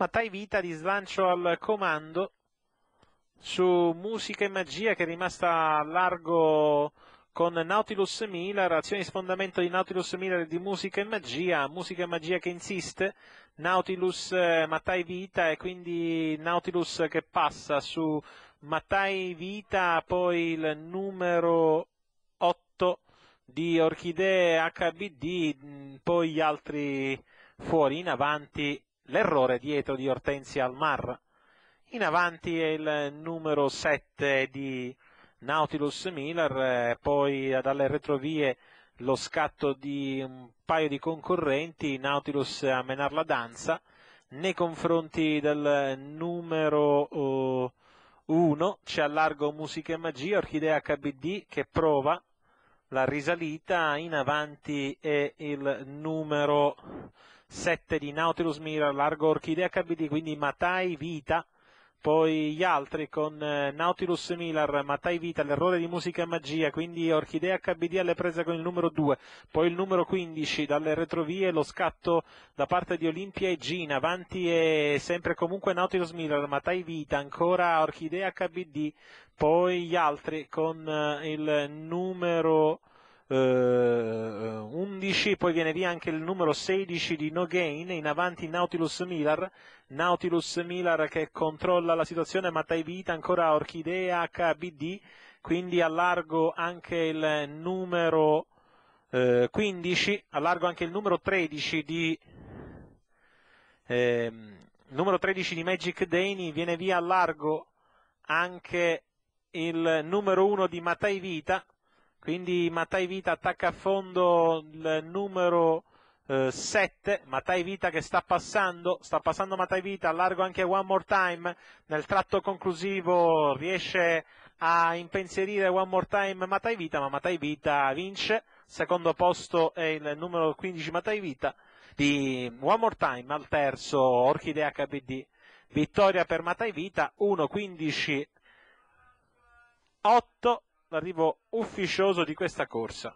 ma Matai Vita di slancio al comando su Musica e Magia che è rimasta a largo con Nautilus Miller, azione di sfondamento di Nautilus 1000 di Musica e Magia, Musica e Magia che insiste, Nautilus eh, Matai Vita e quindi Nautilus che passa su Matai Vita, poi il numero 8 di Orchidee HBD, mm, poi gli altri fuori in avanti l'errore dietro di Ortensia Almar. In avanti è il numero 7 di Nautilus Miller, eh, poi dalle retrovie lo scatto di un paio di concorrenti, Nautilus a menar la danza, nei confronti del numero 1 eh, c'è allargo Musica e Magia, Orchidea HBD che prova la risalita, in avanti è il numero 7 di Nautilus Mirror, largo Orchidea KBD, quindi Matai Vita, poi gli altri con eh, Nautilus Miller, Matai Vita, l'errore di musica e magia, quindi Orchidea KBD alle prese con il numero 2, poi il numero 15 dalle retrovie, lo scatto da parte di Olimpia e Gina, avanti e sempre comunque Nautilus Miller, Matai Vita, ancora Orchidea KBD, poi gli altri con eh, il numero eh, 11, eh, poi viene via anche il numero 16 di No Gain, in avanti Nautilus Milar, Nautilus Milar che controlla la situazione, Matai Vita ancora Orchidea HBD, quindi allargo anche il numero eh, 15, allargo anche il numero 13 di... Eh, numero 13 di Magic Dani viene via a largo anche il numero 1 di Matai Vita, quindi Matai Vita attacca a fondo il numero eh, 7, Mattai Vita che sta passando, sta passando Matai Vita, largo anche One More Time, nel tratto conclusivo riesce a impensierire One More Time Matai Vita, ma Matai Vita vince, secondo posto è il numero 15 Matai Vita, di One More Time al terzo Orchidea KBD, vittoria per Matai Vita, 1-15-8 l'arrivo ufficioso di questa corsa.